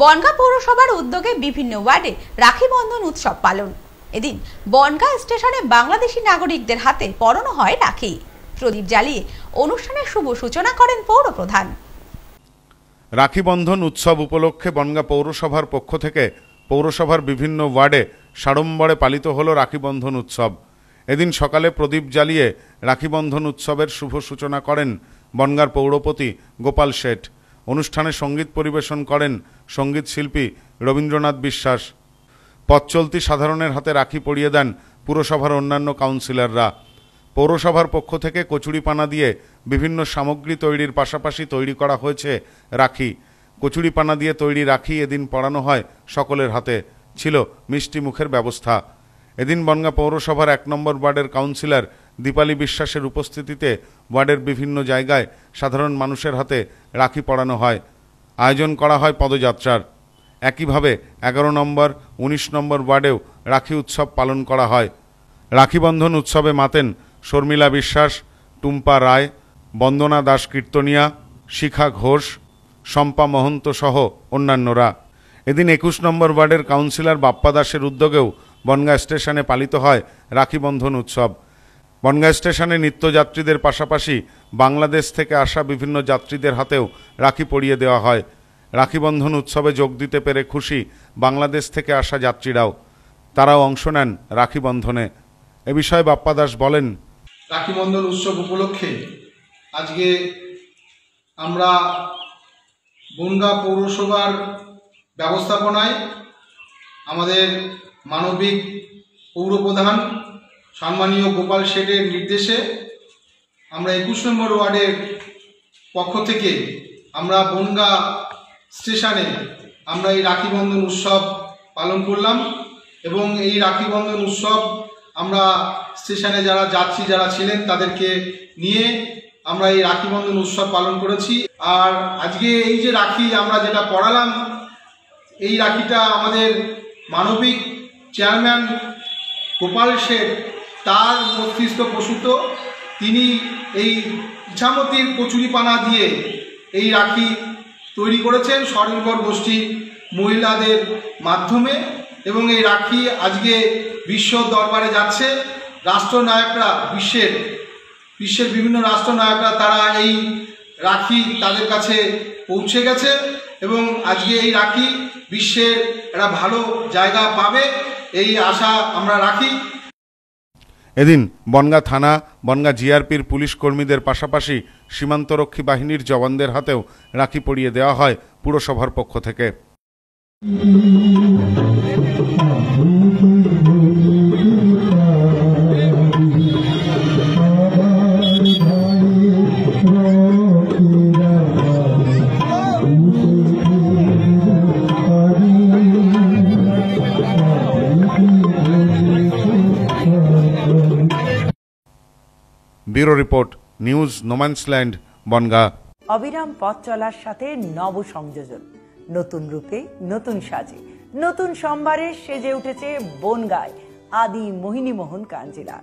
বনগা পৌরসভার উদ্যোগে বিভিন্ন ওয়ার্ডে রাখি বন্ধন উৎসব পালন এদিন বনগা স্টেশনে বাংলাদেশি নাগরিকদের হাতে পরানো হয় রাখি প্রদীপ জ্বালিয়ে অনুষ্ঠানের শুভ সূচনা করেন পৌর প্রধান রাখিবন্ধন উৎসব উপলক্ষে বনগা পৌরসভার পক্ষ থেকে পৌরসভার বিভিন্ন ওয়ার্ডে সাড়ম্বরে পালিত হল রাখিবন্ধন উৎসব এদিন সকালে প্রদীপ জ্বালিয়ে রাখিবন্ধন উৎসবের শুভ সূচনা করেন বনগার পৌরপতি গোপাল শেঠ অনুষ্ঠানে সঙ্গীত পরিবেশন করেন সঙ্গীত শিল্পী রবীন্দ্রনাথ বিশ্বাস পথচলতি সাধারণের হাতে রাখি পরিয়ে দেন পুরসভার অন্যান্য কাউন্সিলররা পৌরসভার পক্ষ থেকে কচুরিপানা দিয়ে বিভিন্ন সামগ্রী তৈরির পাশাপাশি তৈরি করা হয়েছে রাখি কচুরিপানা দিয়ে তৈরি রাখি এদিন পড়ানো হয় সকলের হাতে ছিল মিষ্টি মুখের ব্যবস্থা এদিন বনগা পৌরসভার এক নম্বর ওয়ার্ডের কাউন্সিলর দীপালি বিশ্বাসের উপস্থিতিতে ওয়ার্ডের বিভিন্ন জায়গায় সাধারণ মানুষের হাতে রাখি পড়ানো হয় আয়োজন করা হয় পদযাত্রার একইভাবে এগারো নম্বর ১৯ নম্বর ওয়ার্ডেও রাখি উৎসব পালন করা হয় রাখিবন্ধন উৎসবে মাতেন শর্মিলা বিশ্বাস টুম্পা রায় বন্দনা দাস কীর্তনিয়া শিখা ঘোষ শম্পা মহন্ত সহ অন্যান্যরা এদিন একুশ নম্বর ওয়ার্ডের কাউন্সিলর বাপ্পা দাসের উদ্যোগেও বনগা স্টেশনে পালিত হয় রাখিবন্ধন উৎসব বনগাঁ স্টেশনে নিত্যযাত্রীদের পাশাপাশি বাংলাদেশ থেকে আসা বিভিন্ন যাত্রীদের হাতেও রাখি পরিয়ে দেওয়া হয় রাখিবন্ধন উৎসবে যোগ দিতে পেরে খুশি বাংলাদেশ থেকে আসা যাত্রীরাও তারাও অংশ নেন রাখিবন্ধনে এ বিষয়ে বাপ্পা দাস বলেন রাখিবন্ধন উৎসব উপলক্ষে আজকে আমরা বনগাঁ পৌরসভার ব্যবস্থাপনায় আমাদের মানবিক পৌরপ্রধান সম্মানীয় গোপাল শেঠের নির্দেশে আমরা একুশ নম্বর ওয়ার্ডের পক্ষ থেকে আমরা বনগা স্টেশনে আমরা এই রাখি বন্ধন উৎসব পালন করলাম এবং এই রাখি বন্ধন উৎসব আমরা স্টেশনে যারা যাত্রী যারা ছিলেন তাদেরকে নিয়ে আমরা এই রাখি বন্ধন উৎসব পালন করেছি আর আজকে এই যে রাখি আমরা যেটা পড়ালাম এই রাখিটা আমাদের মানবিক চেয়ারম্যান গোপাল শেঠ তার মস্তিষ্ক প্রসূত তিনি এই ইছামতির কচুরিপানা দিয়ে এই রাখি তৈরি করেছেন স্বনির্ভর গোষ্ঠী মহিলাদের মাধ্যমে এবং এই রাখি আজকে বিশ্ব দরবারে যাচ্ছে রাষ্ট্রনায়করা বিশ্বের বিশ্বের বিভিন্ন রাষ্ট্রনায়করা তারা এই রাখি তাদের কাছে পৌঁছে গেছে এবং আজকে এই রাখি বিশ্বের একটা ভালো জায়গা পাবে এই আশা আমরা রাখি এদিন বনগা থানা বনগা জিআরপির পুলিশ কর্মীদের পাশাপাশি সীমান্তরক্ষী বাহিনীর জওয়ানদের হাতেও রাখি পরিয়ে দেওয়া হয় পুরসভার পক্ষ থেকে bureau report news no man's land Bangaon অবিরাম পথ চলার সাথে নব সংযোজন নতুন রূপে নতুন সাজে নতুন সম্ভারে সেজে উঠেছে বনগায় আদি মোহিনী মোহন কাঞ্জিলা